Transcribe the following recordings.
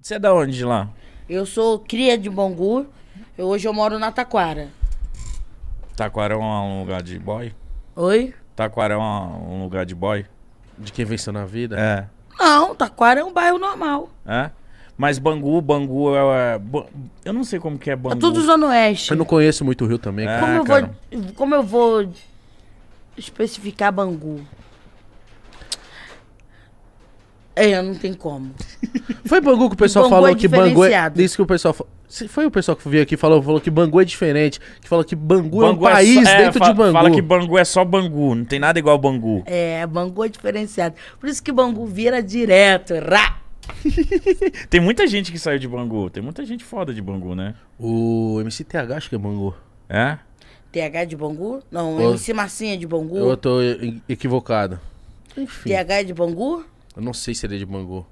Você é da onde de lá? Eu sou cria de Bangu. Eu, hoje eu moro na Taquara. Taquara é um lugar de boy? Oi? Taquara é um, um lugar de boy? De quem venceu na vida? É. Não, Taquara é um bairro normal. É? Mas Bangu, Bangu é. é eu não sei como que é, é Bangu. É tudo Zona Oeste. Eu não conheço muito o Rio também. É, como, eu cara. vou, como eu vou especificar Bangu? É, não tem como. Foi Bangu que o pessoal Bangu falou é que Bangu é. Isso que o pessoal falou. Foi o pessoal que veio aqui e falou, falou que Bangu é diferente, que falou que Bangu, é Bangu é um é país só, dentro de Bangu. Fala que Bangu é só Bangu, não tem nada igual Bangu. É, Bangu é diferenciado. Por isso que Bangu vira direto, rá. tem muita gente que saiu de Bangu, tem muita gente foda de Bangu, né? O MCTH acho que é Bangu. É? TH de Bangu? Não, o... MC Marcinha de Bangu. Eu tô equivocado. Enfim. TH é de Bangu? Eu não sei se ele é de Bangu.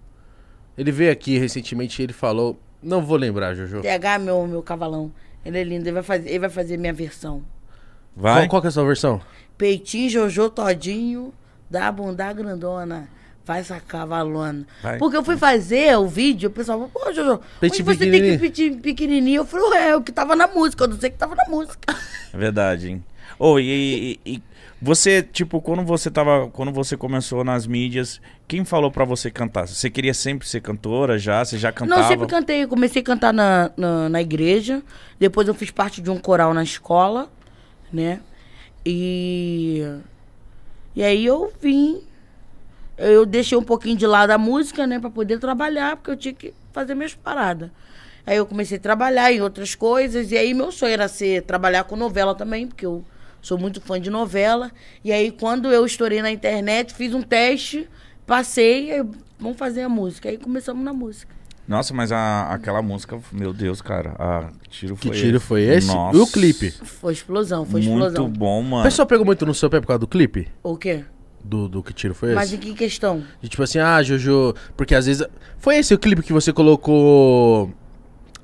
Ele veio aqui recentemente e ele falou. Não vou lembrar, Jojo. TH, meu, meu cavalão. Ele é lindo, ele vai fazer, ele vai fazer minha versão. Vai. Qual, qual que é a sua versão? Peitinho, Jojo, Todinho, da bunda grandona. Faz a cavalona. Vai. Porque eu fui fazer o vídeo, o pessoal falou, pô, Jojo, Peitinho você tem que pedir pequenininho? Eu falei, é, o que tava na música, eu não sei que tava na música. É verdade, hein? Oh, e, e, e, você, tipo, quando você tava. Quando você começou nas mídias, quem falou para você cantar? Você queria sempre ser cantora já? Você já cantava? Não, sempre cantei. Comecei a cantar na, na, na igreja. Depois eu fiz parte de um coral na escola, né? E. E aí eu vim. Eu deixei um pouquinho de lado a música, né? Pra poder trabalhar, porque eu tinha que fazer minhas paradas. Aí eu comecei a trabalhar em outras coisas. E aí meu sonho era ser, trabalhar com novela também, porque eu sou muito fã de novela. E aí, quando eu estourei na internet, fiz um teste, passei, aí, vamos fazer a música. Aí começamos na música. Nossa, mas a, aquela música, meu Deus, cara, a tiro foi Que tiro foi esse? Nossa. E o clipe? Foi explosão, foi explosão. Muito bom, mano. O pessoal pegou muito no seu pé por causa do clipe? O quê? Do, do que tiro foi esse? Mas em que questão? De, tipo assim, ah, Jojo, porque às vezes. Foi esse o clipe que você colocou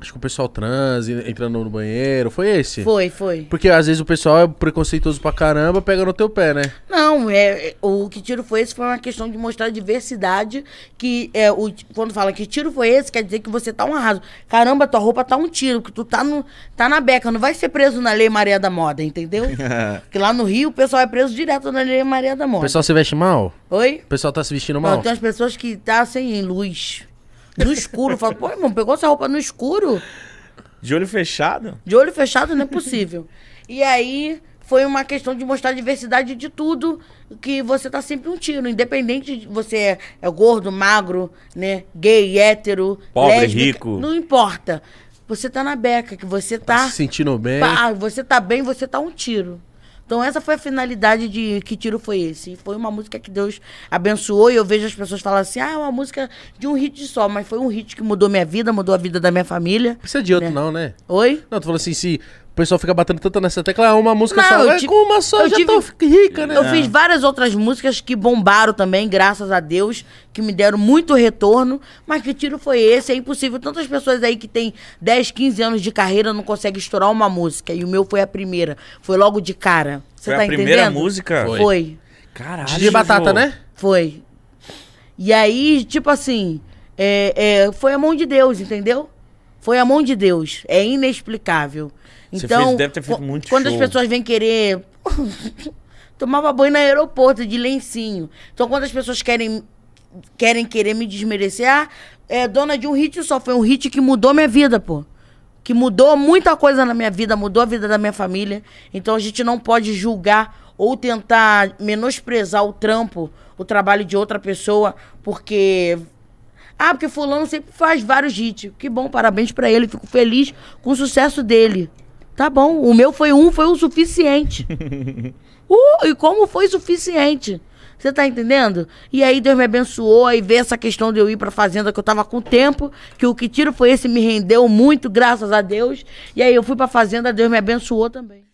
Acho que o pessoal trans entrando no banheiro. Foi esse? Foi, foi. Porque às vezes o pessoal é preconceituoso pra caramba, pega no teu pé, né? Não, é, é o que tiro foi esse foi uma questão de mostrar a diversidade. Que é, o, quando fala que tiro foi esse, quer dizer que você tá um arraso. Caramba, tua roupa tá um tiro, que tu tá, no, tá na beca. Não vai ser preso na Lei Maria da Moda, entendeu? Porque lá no Rio o pessoal é preso direto na Lei Maria da Moda. O pessoal se veste mal? Oi? O pessoal tá se vestindo mal? Não, tem umas pessoas que tá sem luz. No escuro. Fala, pô, irmão, pegou essa roupa no escuro? De olho fechado? De olho fechado não é possível. e aí foi uma questão de mostrar a diversidade de tudo que você tá sempre um tiro, independente de você é, é gordo, magro, né, gay, hétero, pobre, lésbica, rico, não importa. Você tá na beca, que você tá, tá se sentindo bem. Pá, você tá bem, você tá um tiro. Então essa foi a finalidade de Que Tiro Foi Esse. E foi uma música que Deus abençoou e eu vejo as pessoas falarem assim, ah, é uma música de um hit só, mas foi um hit que mudou minha vida, mudou a vida da minha família. Precisa de outro né? não, né? Oi? Não, tu falou assim, se o pessoal fica batendo tanto nessa tecla, ah, uma música não, só. É, com uma só eu já tive, tô rica, né? Eu fiz várias outras músicas que bombaram também, graças a Deus, que me deram muito retorno. Mas que tiro foi esse? É impossível. Tantas pessoas aí que têm 10, 15 anos de carreira não conseguem estourar uma música. E o meu foi a primeira. Foi logo de cara. Você foi entendendo? Tá a primeira música? Foi. foi. Caralho. De batata, né? Foi. E aí, tipo assim, é, é, foi a mão de Deus, entendeu? Foi a mão de Deus. É inexplicável. Então, fez, deve ter feito muito Quando show. as pessoas vêm querer. tomava banho no aeroporto de lencinho. Então, quando as pessoas querem querem querer me desmerecer, ah, é dona de um hit só. Foi um hit que mudou minha vida, pô. Que mudou muita coisa na minha vida, mudou a vida da minha família. Então a gente não pode julgar ou tentar menosprezar o trampo, o trabalho de outra pessoa, porque. Ah, porque fulano sempre faz vários hits. Que bom, parabéns para ele, fico feliz com o sucesso dele. Tá bom, o meu foi um, foi o suficiente. uh, e como foi suficiente? Você tá entendendo? E aí Deus me abençoou, aí veio essa questão de eu ir pra fazenda, que eu tava com tempo, que o que tiro foi esse, me rendeu muito, graças a Deus. E aí eu fui pra fazenda, Deus me abençoou também.